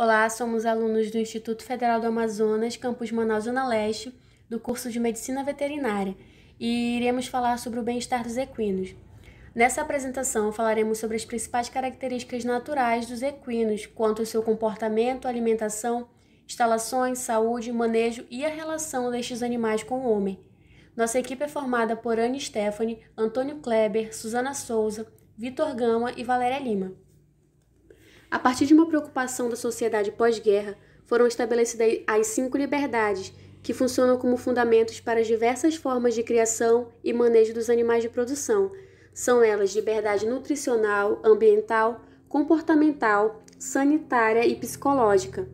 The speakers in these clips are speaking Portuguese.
Olá, somos alunos do Instituto Federal do Amazonas, campus Manaus Zona Leste, do curso de Medicina Veterinária, e iremos falar sobre o bem-estar dos equinos. Nessa apresentação, falaremos sobre as principais características naturais dos equinos, quanto ao seu comportamento, alimentação, instalações, saúde, manejo e a relação destes animais com o homem. Nossa equipe é formada por Anne Stephanie, Antônio Kleber, Suzana Souza, Vitor Gama e Valéria Lima. A partir de uma preocupação da sociedade pós-guerra, foram estabelecidas as cinco liberdades, que funcionam como fundamentos para as diversas formas de criação e manejo dos animais de produção. São elas liberdade nutricional, ambiental, comportamental, sanitária e psicológica.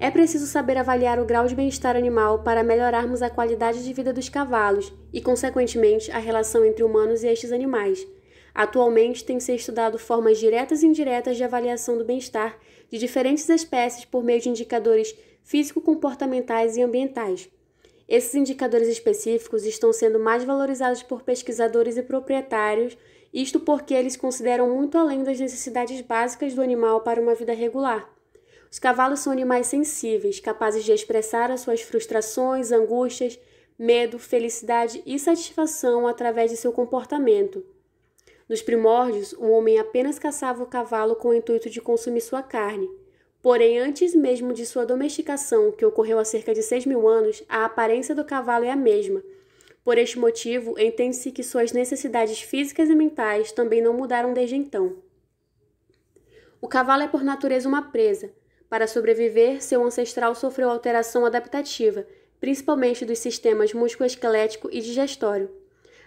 É preciso saber avaliar o grau de bem-estar animal para melhorarmos a qualidade de vida dos cavalos e, consequentemente, a relação entre humanos e estes animais. Atualmente, tem se estudado formas diretas e indiretas de avaliação do bem-estar de diferentes espécies por meio de indicadores físico-comportamentais e ambientais. Esses indicadores específicos estão sendo mais valorizados por pesquisadores e proprietários, isto porque eles consideram muito além das necessidades básicas do animal para uma vida regular. Os cavalos são animais sensíveis, capazes de expressar as suas frustrações, angústias, medo, felicidade e satisfação através de seu comportamento. Nos primórdios, o homem apenas caçava o cavalo com o intuito de consumir sua carne. Porém, antes mesmo de sua domesticação, que ocorreu há cerca de 6 mil anos, a aparência do cavalo é a mesma. Por este motivo, entende-se que suas necessidades físicas e mentais também não mudaram desde então. O cavalo é por natureza uma presa. Para sobreviver, seu ancestral sofreu alteração adaptativa, principalmente dos sistemas músculo-esquelético e digestório.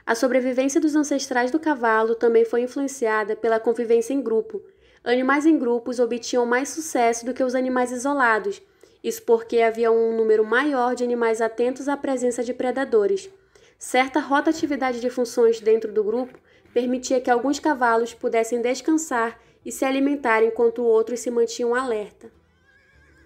A sobrevivência dos ancestrais do cavalo também foi influenciada pela convivência em grupo. Animais em grupos obtinham mais sucesso do que os animais isolados, isso porque havia um número maior de animais atentos à presença de predadores. Certa rotatividade de funções dentro do grupo permitia que alguns cavalos pudessem descansar e se alimentar enquanto outros se mantinham alerta.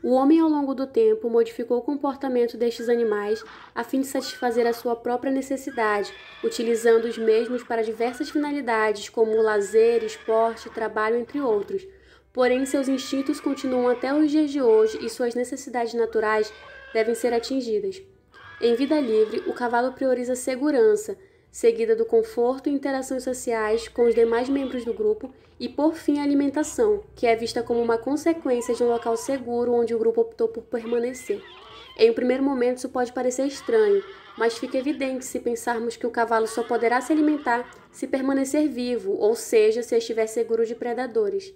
O homem, ao longo do tempo, modificou o comportamento destes animais a fim de satisfazer a sua própria necessidade, utilizando os mesmos para diversas finalidades, como lazer, esporte, trabalho, entre outros. Porém, seus instintos continuam até os dias de hoje e suas necessidades naturais devem ser atingidas. Em vida livre, o cavalo prioriza segurança, seguida do conforto e interações sociais com os demais membros do grupo e, por fim, a alimentação, que é vista como uma consequência de um local seguro onde o grupo optou por permanecer. Em um primeiro momento, isso pode parecer estranho, mas fica evidente se pensarmos que o cavalo só poderá se alimentar se permanecer vivo, ou seja, se estiver seguro de predadores.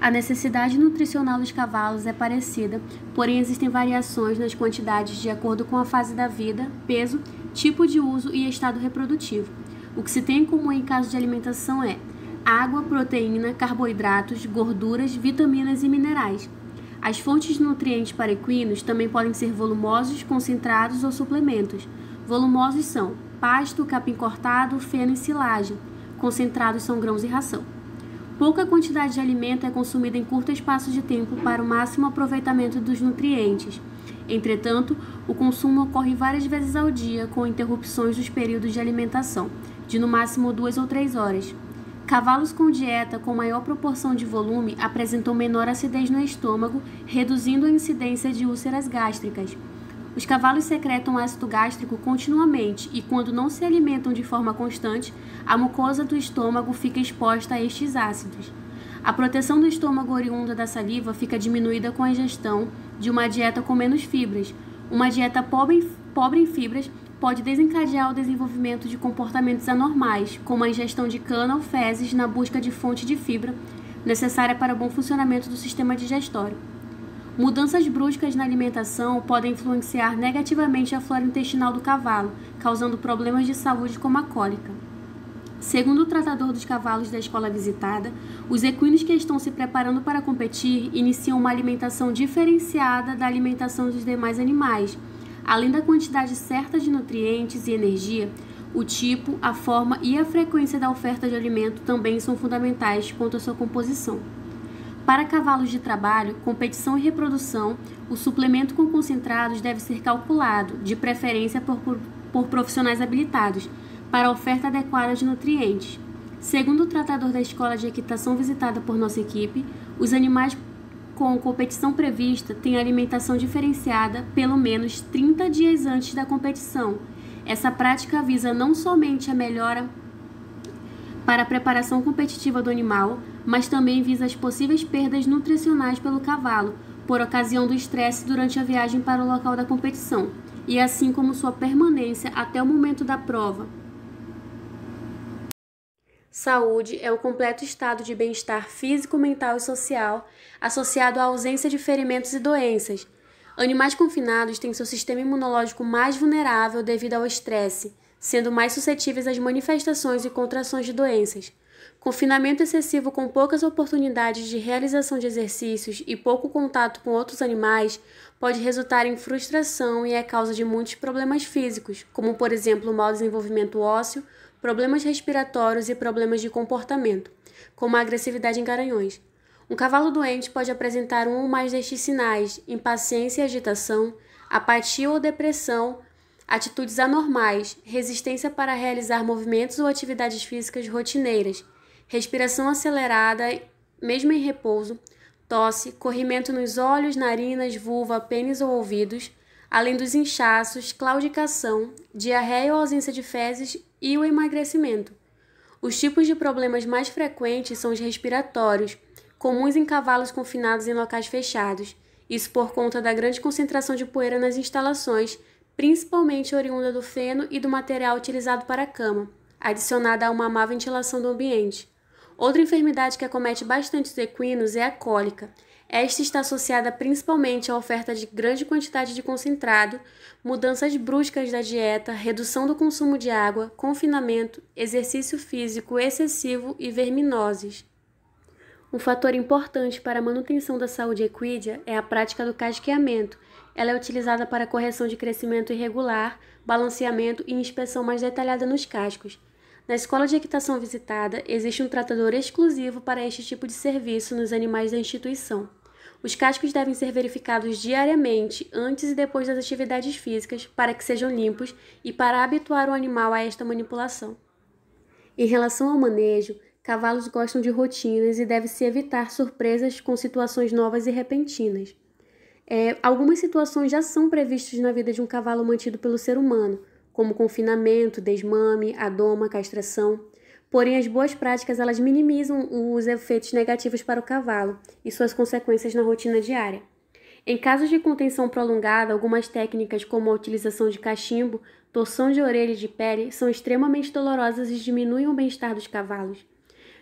A necessidade nutricional dos cavalos é parecida, porém existem variações nas quantidades de acordo com a fase da vida, peso tipo de uso e estado reprodutivo. O que se tem em comum em caso de alimentação é água, proteína, carboidratos, gorduras, vitaminas e minerais. As fontes de nutrientes para equinos também podem ser volumosos, concentrados ou suplementos. Volumosos são pasto, capim cortado, feno e silagem. Concentrados são grãos e ração. Pouca quantidade de alimento é consumida em curto espaço de tempo para o máximo aproveitamento dos nutrientes. Entretanto, o consumo ocorre várias vezes ao dia, com interrupções dos períodos de alimentação, de no máximo duas ou três horas. Cavalos com dieta com maior proporção de volume apresentam menor acidez no estômago, reduzindo a incidência de úlceras gástricas. Os cavalos secretam ácido gástrico continuamente e, quando não se alimentam de forma constante, a mucosa do estômago fica exposta a estes ácidos. A proteção do estômago oriunda da saliva fica diminuída com a ingestão de uma dieta com menos fibras. Uma dieta pobre em, pobre em fibras pode desencadear o desenvolvimento de comportamentos anormais, como a ingestão de cana ou fezes na busca de fonte de fibra necessária para o bom funcionamento do sistema digestório. Mudanças bruscas na alimentação podem influenciar negativamente a flora intestinal do cavalo, causando problemas de saúde como a cólica. Segundo o tratador dos cavalos da escola visitada, os equinos que estão se preparando para competir iniciam uma alimentação diferenciada da alimentação dos demais animais. Além da quantidade certa de nutrientes e energia, o tipo, a forma e a frequência da oferta de alimento também são fundamentais quanto à sua composição. Para cavalos de trabalho, competição e reprodução, o suplemento com concentrados deve ser calculado, de preferência por, por profissionais habilitados para a oferta adequada de nutrientes. Segundo o tratador da escola de equitação visitada por nossa equipe, os animais com competição prevista têm alimentação diferenciada pelo menos 30 dias antes da competição. Essa prática visa não somente a melhora para a preparação competitiva do animal, mas também visa as possíveis perdas nutricionais pelo cavalo, por ocasião do estresse durante a viagem para o local da competição, e assim como sua permanência até o momento da prova. Saúde é o completo estado de bem-estar físico, mental e social, associado à ausência de ferimentos e doenças. Animais confinados têm seu sistema imunológico mais vulnerável devido ao estresse, sendo mais suscetíveis às manifestações e contrações de doenças. Confinamento excessivo com poucas oportunidades de realização de exercícios e pouco contato com outros animais pode resultar em frustração e é causa de muitos problemas físicos, como por exemplo o mau desenvolvimento ósseo, problemas respiratórios e problemas de comportamento, como a agressividade em garanhões. Um cavalo doente pode apresentar um ou mais destes sinais: impaciência e agitação, apatia ou depressão, atitudes anormais, resistência para realizar movimentos ou atividades físicas rotineiras, respiração acelerada, mesmo em repouso, tosse, corrimento nos olhos, narinas, vulva, pênis ou ouvidos, além dos inchaços, claudicação, diarreia ou ausência de fezes e o emagrecimento. Os tipos de problemas mais frequentes são os respiratórios, comuns em cavalos confinados em locais fechados, isso por conta da grande concentração de poeira nas instalações, principalmente oriunda do feno e do material utilizado para a cama, adicionada a uma má ventilação do ambiente. Outra enfermidade que acomete bastante os equinos é a cólica, esta está associada principalmente à oferta de grande quantidade de concentrado, mudanças bruscas da dieta, redução do consumo de água, confinamento, exercício físico excessivo e verminoses. Um fator importante para a manutenção da saúde equídea é a prática do casqueamento. Ela é utilizada para correção de crescimento irregular, balanceamento e inspeção mais detalhada nos cascos. Na escola de equitação visitada, existe um tratador exclusivo para este tipo de serviço nos animais da instituição. Os cascos devem ser verificados diariamente, antes e depois das atividades físicas, para que sejam limpos e para habituar o animal a esta manipulação. Em relação ao manejo, cavalos gostam de rotinas e deve-se evitar surpresas com situações novas e repentinas. É, algumas situações já são previstas na vida de um cavalo mantido pelo ser humano, como confinamento, desmame, adoma, castração. Porém, as boas práticas elas minimizam os efeitos negativos para o cavalo e suas consequências na rotina diária. Em casos de contenção prolongada, algumas técnicas como a utilização de cachimbo, torção de orelha e de pele são extremamente dolorosas e diminuem o bem-estar dos cavalos.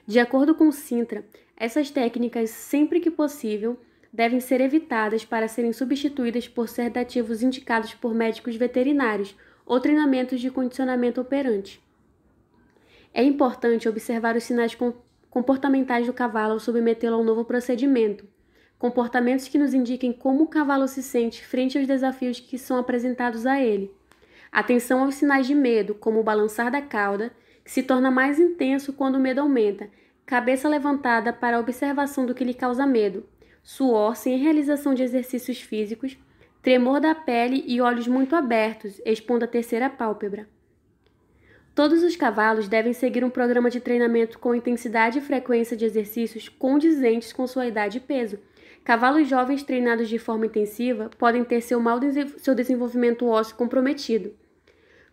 De acordo com Sintra, essas técnicas, sempre que possível, devem ser evitadas para serem substituídas por sedativos indicados por médicos veterinários ou treinamentos de condicionamento operante. É importante observar os sinais comportamentais do cavalo ao submetê-lo a um novo procedimento. Comportamentos que nos indiquem como o cavalo se sente frente aos desafios que são apresentados a ele. Atenção aos sinais de medo, como o balançar da cauda, que se torna mais intenso quando o medo aumenta, cabeça levantada para a observação do que lhe causa medo, suor sem realização de exercícios físicos, tremor da pele e olhos muito abertos, expondo a terceira pálpebra. Todos os cavalos devem seguir um programa de treinamento com intensidade e frequência de exercícios condizentes com sua idade e peso. Cavalos jovens treinados de forma intensiva podem ter seu, mal seu desenvolvimento ósseo comprometido.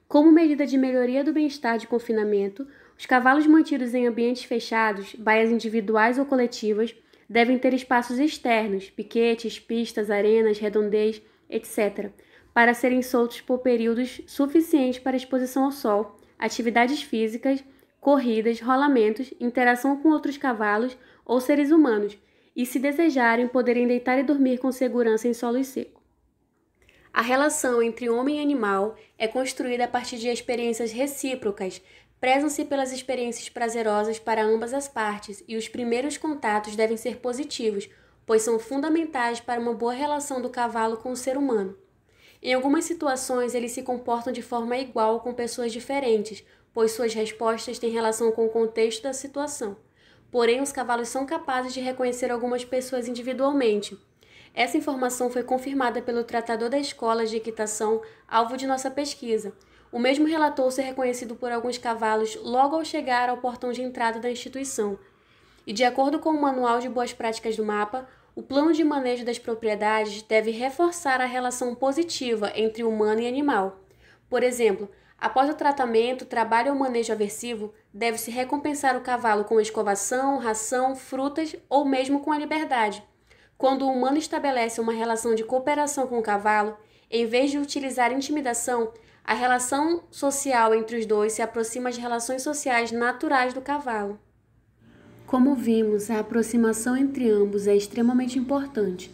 Como medida de melhoria do bem-estar de confinamento, os cavalos mantidos em ambientes fechados, baias individuais ou coletivas, devem ter espaços externos, piquetes, pistas, arenas, redondez, etc., para serem soltos por períodos suficientes para exposição ao sol, atividades físicas, corridas, rolamentos, interação com outros cavalos ou seres humanos, e, se desejarem, poderem deitar e dormir com segurança em solo seco. A relação entre homem e animal é construída a partir de experiências recíprocas. Prezam-se pelas experiências prazerosas para ambas as partes e os primeiros contatos devem ser positivos, pois são fundamentais para uma boa relação do cavalo com o ser humano. Em algumas situações, eles se comportam de forma igual com pessoas diferentes, pois suas respostas têm relação com o contexto da situação. Porém, os cavalos são capazes de reconhecer algumas pessoas individualmente. Essa informação foi confirmada pelo tratador da escola de equitação, alvo de nossa pesquisa. O mesmo relatou ser reconhecido por alguns cavalos logo ao chegar ao portão de entrada da instituição. E de acordo com o Manual de Boas Práticas do Mapa, o plano de manejo das propriedades deve reforçar a relação positiva entre humano e animal. Por exemplo, após o tratamento, trabalho ou manejo aversivo, deve-se recompensar o cavalo com escovação, ração, frutas ou mesmo com a liberdade. Quando o humano estabelece uma relação de cooperação com o cavalo, em vez de utilizar intimidação, a relação social entre os dois se aproxima de relações sociais naturais do cavalo. Como vimos, a aproximação entre ambos é extremamente importante.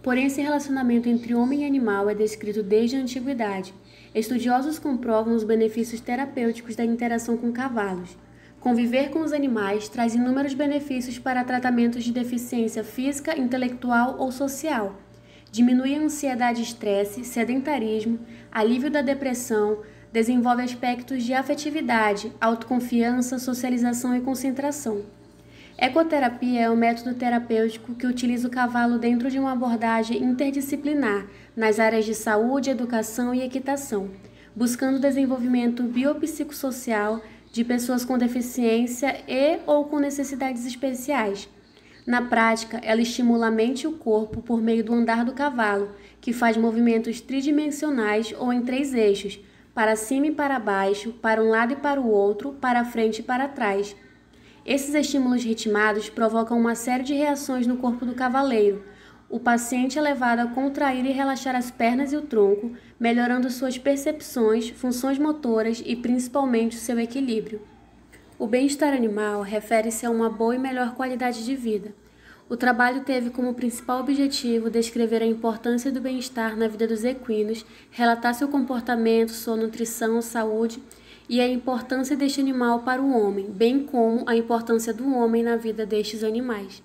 Porém, esse relacionamento entre homem e animal é descrito desde a antiguidade. Estudiosos comprovam os benefícios terapêuticos da interação com cavalos. Conviver com os animais traz inúmeros benefícios para tratamentos de deficiência física, intelectual ou social. Diminui a ansiedade e estresse, sedentarismo, alívio da depressão, desenvolve aspectos de afetividade, autoconfiança, socialização e concentração. Ecoterapia é um método terapêutico que utiliza o cavalo dentro de uma abordagem interdisciplinar nas áreas de saúde, educação e equitação, buscando o desenvolvimento biopsicossocial de pessoas com deficiência e ou com necessidades especiais. Na prática, ela estimula a mente e o corpo por meio do andar do cavalo, que faz movimentos tridimensionais ou em três eixos, para cima e para baixo, para um lado e para o outro, para frente e para trás esses estímulos ritmados provocam uma série de reações no corpo do cavaleiro. O paciente é levado a contrair e relaxar as pernas e o tronco, melhorando suas percepções, funções motoras e principalmente o seu equilíbrio. O bem-estar animal refere-se a uma boa e melhor qualidade de vida. O trabalho teve como principal objetivo descrever a importância do bem-estar na vida dos equinos, relatar seu comportamento, sua nutrição, saúde e a importância deste animal para o homem, bem como a importância do homem na vida destes animais.